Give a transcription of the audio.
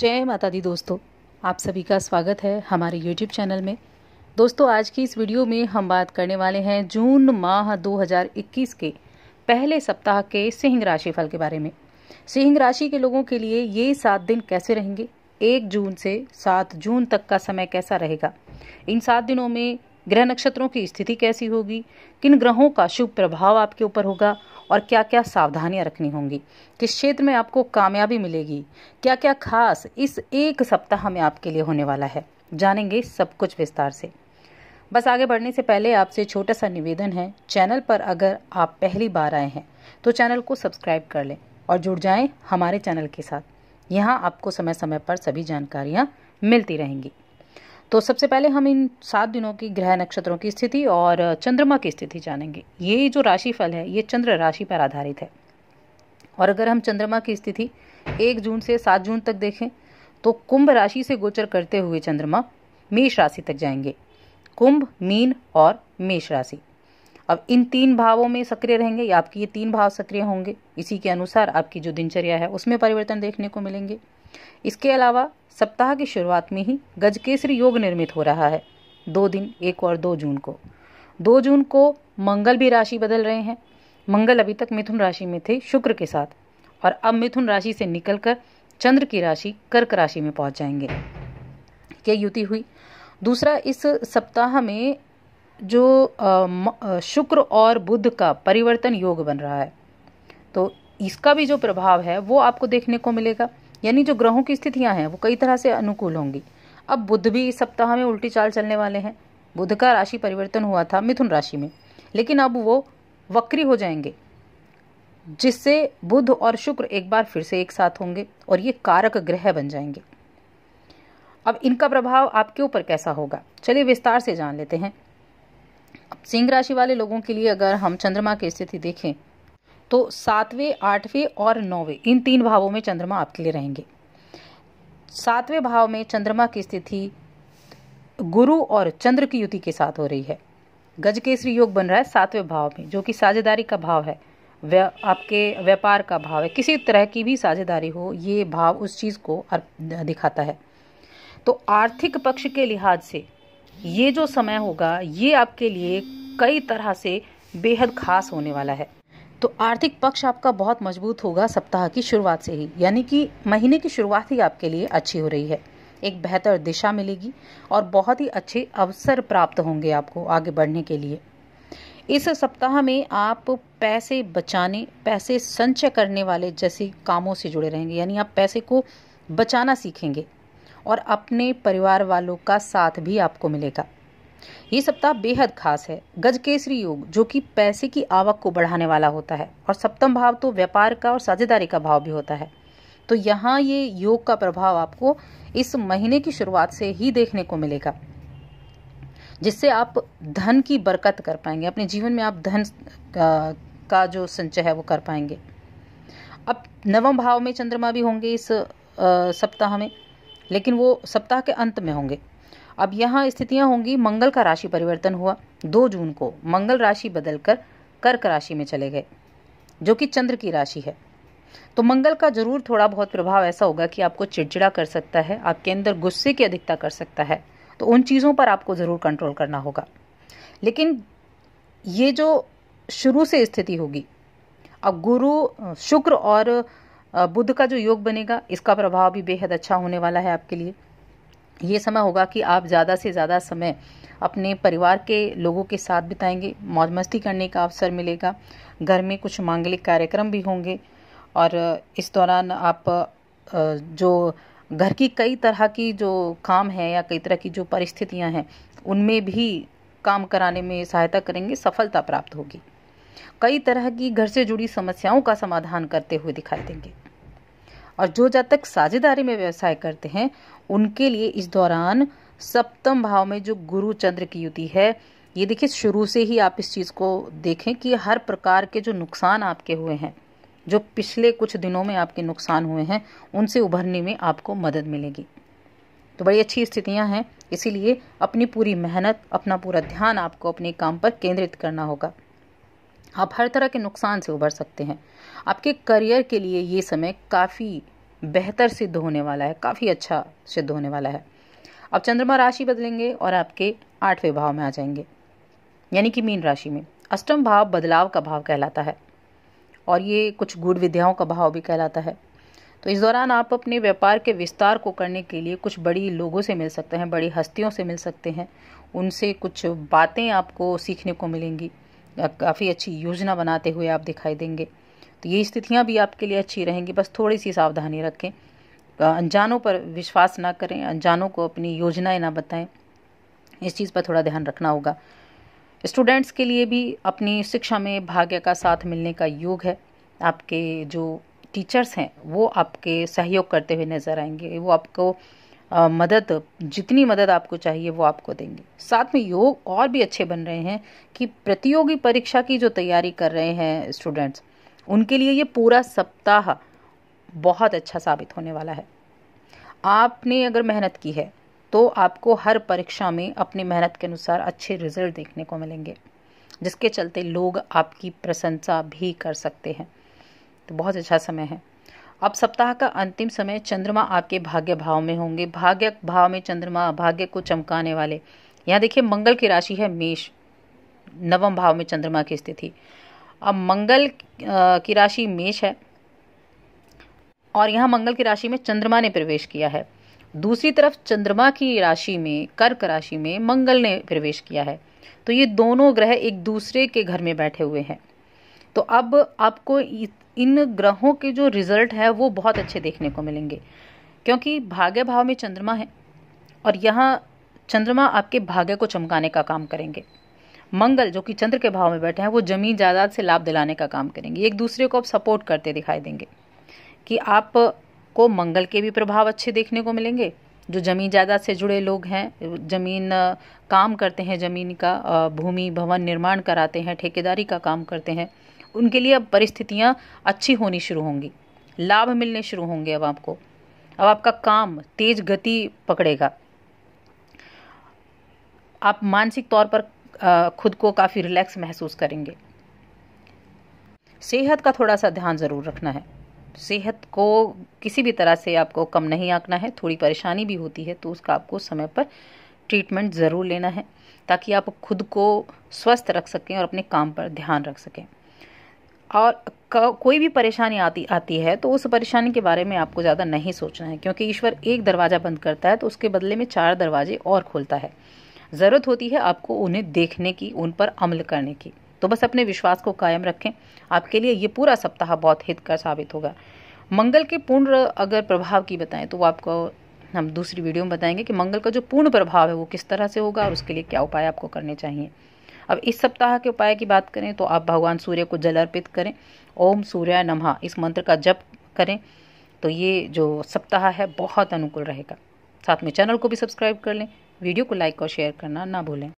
जय माता दी दोस्तों आप सभी का स्वागत है हमारे यूट्यूब चैनल में दोस्तों आज की इस वीडियो में हम बात करने वाले हैं जून माह 2021 के पहले सप्ताह के सिंह राशि फल के बारे में सिंह राशि के लोगों के लिए ये सात दिन कैसे रहेंगे एक जून से सात जून तक का समय कैसा रहेगा इन सात दिनों में ग्रह नक्षत्रों की स्थिति कैसी होगी किन ग्रहों का शुभ प्रभाव आपके ऊपर होगा और क्या क्या सावधानियां रखनी होंगी किस क्षेत्र में आपको कामयाबी मिलेगी क्या क्या खास इस एक सप्ताह में आपके लिए होने वाला है जानेंगे सब कुछ विस्तार से बस आगे बढ़ने से पहले आपसे छोटा सा निवेदन है चैनल पर अगर आप पहली बार आए हैं तो चैनल को सब्सक्राइब कर लें और जुड़ जाएं हमारे चैनल के साथ यहाँ आपको समय समय पर सभी जानकारियाँ मिलती रहेंगी तो सबसे पहले हम इन सात दिनों की ग्रह नक्षत्रों की स्थिति और चंद्रमा की स्थिति जानेंगे ये जो राशिफल है ये चंद्र राशि पर आधारित है और अगर हम चंद्रमा की स्थिति एक जून से सात जून तक देखें तो कुंभ राशि से गोचर करते हुए चंद्रमा मेष राशि तक जाएंगे कुंभ मीन और मेष राशि अब इन तीन भावों में सक्रिय रहेंगे या आपकी ये तीन भाव सक्रिय होंगे इसी के अनुसार आपकी जो दिनचर्या है उसमें परिवर्तन देखने को मिलेंगे इसके अलावा सप्ताह की शुरुआत में ही गज योग निर्मित हो रहा है दो दिन एक और दो जून को दो जून को मंगल भी राशि बदल रहे हैं मंगल अभी तक मिथुन राशि में थे शुक्र के साथ और अब मिथुन राशि से निकलकर चंद्र की राशि कर्क राशि में पहुंच जाएंगे क्या युति हुई दूसरा इस सप्ताह में जो शुक्र और बुध का परिवर्तन योग बन रहा है तो इसका भी जो प्रभाव है वो आपको देखने को मिलेगा यानी जो ग्रहों की स्थितियां हैं वो कई तरह से अनुकूल होंगी अब बुद्ध भी इस सप्ताह में उल्टी चाल चलने वाले हैं बुद्ध का राशि परिवर्तन हुआ था मिथुन राशि में लेकिन अब वो वक्री हो जाएंगे जिससे बुध और शुक्र एक बार फिर से एक साथ होंगे और ये कारक ग्रह बन जाएंगे अब इनका प्रभाव आपके ऊपर कैसा होगा चलिए विस्तार से जान लेते हैं सिंह राशि वाले लोगों के लिए अगर हम चंद्रमा की स्थिति देखें तो सातवें आठवें और नौवें इन तीन भावों में चंद्रमा आपके लिए रहेंगे सातवें भाव में चंद्रमा की स्थिति गुरु और चंद्र की युति के साथ हो रही है गज केसरी योग बन रहा है सातवें भाव में जो कि साझेदारी का भाव है व्य आपके व्यापार का भाव है किसी तरह की भी साझेदारी हो ये भाव उस चीज़ को दिखाता है तो आर्थिक पक्ष के लिहाज से ये जो समय होगा ये आपके लिए कई तरह से बेहद खास होने वाला है तो आर्थिक पक्ष आपका बहुत मजबूत होगा सप्ताह की शुरुआत से ही यानी कि महीने की शुरुआत ही आपके लिए अच्छी हो रही है एक बेहतर दिशा मिलेगी और बहुत ही अच्छे अवसर प्राप्त होंगे आपको आगे बढ़ने के लिए इस सप्ताह में आप पैसे बचाने पैसे संचय करने वाले जैसे कामों से जुड़े रहेंगे यानी आप पैसे को बचाना सीखेंगे और अपने परिवार वालों का साथ भी आपको मिलेगा ये सप्ताह बेहद खास है गज केसरी योग जो कि पैसे की आवक को बढ़ाने वाला होता है और सप्तम भाव तो व्यापार का और साझेदारी का भाव भी होता है तो यहाँ ये योग का प्रभाव आपको इस महीने की शुरुआत से ही देखने को मिलेगा जिससे आप धन की बरकत कर पाएंगे अपने जीवन में आप धन का जो संचय है वो कर पाएंगे अब नवम भाव में चंद्रमा भी होंगे इस सप्ताह में लेकिन वो सप्ताह के अंत में होंगे अब यहाँ स्थितियाँ होंगी मंगल का राशि परिवर्तन हुआ दो जून को मंगल राशि बदलकर कर्क राशि में चले गए जो कि चंद्र की राशि है तो मंगल का जरूर थोड़ा बहुत प्रभाव ऐसा होगा कि आपको चिड़चिड़ा कर सकता है आपके अंदर गुस्से की अधिकता कर सकता है तो उन चीज़ों पर आपको ज़रूर कंट्रोल करना होगा लेकिन ये जो शुरू से स्थिति होगी अब गुरु शुक्र और बुद्ध का जो योग बनेगा इसका प्रभाव भी बेहद अच्छा होने वाला है आपके लिए ये समय होगा कि आप ज़्यादा से ज़्यादा समय अपने परिवार के लोगों के साथ बिताएंगे मौज मस्ती करने का अवसर मिलेगा घर में कुछ मांगलिक कार्यक्रम भी होंगे और इस दौरान आप जो घर की कई तरह की जो काम है या कई तरह की जो परिस्थितियां हैं उनमें भी काम कराने में सहायता करेंगे सफलता प्राप्त होगी कई तरह की घर से जुड़ी समस्याओं का समाधान करते हुए दिखाई देंगे और जो जातक साझेदारी में व्यवसाय करते हैं उनके लिए इस दौरान सप्तम भाव में जो गुरु चंद्र की युति है ये देखिए शुरू से ही आप इस चीज़ को देखें कि हर प्रकार के जो नुकसान आपके हुए हैं जो पिछले कुछ दिनों में आपके नुकसान हुए हैं उनसे उभरने में आपको मदद मिलेगी तो बड़ी अच्छी स्थितियां हैं इसीलिए अपनी पूरी मेहनत अपना पूरा ध्यान आपको अपने काम पर केंद्रित करना होगा आप हर तरह के नुकसान से उभर सकते हैं आपके करियर के लिए ये समय काफ़ी बेहतर सिद्ध होने वाला है काफ़ी अच्छा सिद्ध होने वाला है अब चंद्रमा राशि बदलेंगे और आपके आठवें भाव में आ जाएंगे यानी कि मीन राशि में अष्टम भाव बदलाव का भाव कहलाता है और ये कुछ गुड़ विद्याओं का भाव भी कहलाता है तो इस दौरान आप अपने व्यापार के विस्तार को करने के लिए कुछ बड़ी लोगों से मिल सकते हैं बड़ी हस्तियों से मिल सकते हैं उनसे कुछ बातें आपको सीखने को मिलेंगी काफ़ी अच्छी योजना बनाते हुए आप दिखाई देंगे तो ये स्थितियाँ भी आपके लिए अच्छी रहेंगी बस थोड़ी सी सावधानी रखें अनजानों पर विश्वास ना करें अनजानों को अपनी योजनाएं ना बताएं इस चीज़ पर थोड़ा ध्यान रखना होगा स्टूडेंट्स के लिए भी अपनी शिक्षा में भाग्य का साथ मिलने का योग है आपके जो टीचर्स हैं वो आपके सहयोग करते हुए नज़र आएंगे वो आपको आ, मदद जितनी मदद आपको चाहिए वो आपको देंगे साथ में योग और भी अच्छे बन रहे हैं कि प्रतियोगी परीक्षा की जो तैयारी कर रहे हैं स्टूडेंट्स उनके लिए ये पूरा सप्ताह बहुत अच्छा साबित होने वाला है आपने अगर मेहनत की है तो आपको हर परीक्षा में अपनी मेहनत के अनुसार अच्छे रिजल्ट देखने को मिलेंगे जिसके चलते लोग आपकी प्रशंसा भी कर सकते हैं तो बहुत अच्छा समय है अब सप्ताह का अंतिम समय चंद्रमा आपके भाग्य भाव में होंगे भाग्य भाव में चंद्रमा भाग्य को चमकाने वाले यहाँ देखिए मंगल की राशि है मेष नवम भाव में चंद्रमा की स्थिति अब मंगल की राशि मेष है और यहाँ मंगल की राशि में चंद्रमा ने प्रवेश किया है दूसरी तरफ चंद्रमा की राशि में कर्क राशि में मंगल ने प्रवेश किया है तो ये दोनों ग्रह एक दूसरे के घर में बैठे हुए हैं तो अब आपको इन ग्रहों के जो रिजल्ट है वो बहुत अच्छे देखने को मिलेंगे क्योंकि भाग्य भाव में चंद्रमा है और यहाँ चंद्रमा आपके भाग्य को चमकाने का काम करेंगे मंगल जो कि चंद्र के भाव में बैठे हैं वो जमीन जायदाद से लाभ दिलाने का काम करेंगे एक दूसरे को आप सपोर्ट करते दिखाई देंगे कि आप को मंगल के भी प्रभाव अच्छे देखने को मिलेंगे जो जमीन जायदाद से जुड़े लोग हैं जमीन काम करते हैं जमीन का भूमि भवन निर्माण कराते हैं ठेकेदारी का काम करते हैं उनके लिए अब परिस्थितियाँ अच्छी होनी शुरू होंगी लाभ मिलने शुरू होंगे अब आपको अब आपका काम तेज गति पकड़ेगा आप मानसिक तौर पर खुद को काफ़ी रिलैक्स महसूस करेंगे सेहत का थोड़ा सा ध्यान ज़रूर रखना है सेहत को किसी भी तरह से आपको कम नहीं आंकना है थोड़ी परेशानी भी होती है तो उसका आपको समय पर ट्रीटमेंट ज़रूर लेना है ताकि आप खुद को स्वस्थ रख सकें और अपने काम पर ध्यान रख सकें और कोई भी परेशानी आती आती है तो उस परेशानी के बारे में आपको ज़्यादा नहीं सोचना है क्योंकि ईश्वर एक दरवाज़ा बंद करता है तो उसके बदले में चार दरवाजे और खोलता है ज़रूरत होती है आपको उन्हें देखने की उन पर अमल करने की तो बस अपने विश्वास को कायम रखें आपके लिए ये पूरा सप्ताह बहुत हित का साबित होगा मंगल के पूर्ण अगर प्रभाव की बताएं तो वो आपको हम दूसरी वीडियो में बताएंगे कि मंगल का जो पूर्ण प्रभाव है वो किस तरह से होगा और उसके लिए क्या उपाय आपको करने चाहिए अब इस सप्ताह के उपाय की बात करें तो आप भगवान सूर्य को जल अर्पित करें ओम सूर्य नमः इस मंत्र का जप करें तो ये जो सप्ताह है बहुत अनुकूल रहेगा साथ में चैनल को भी सब्सक्राइब कर लें वीडियो को लाइक और शेयर करना ना भूलें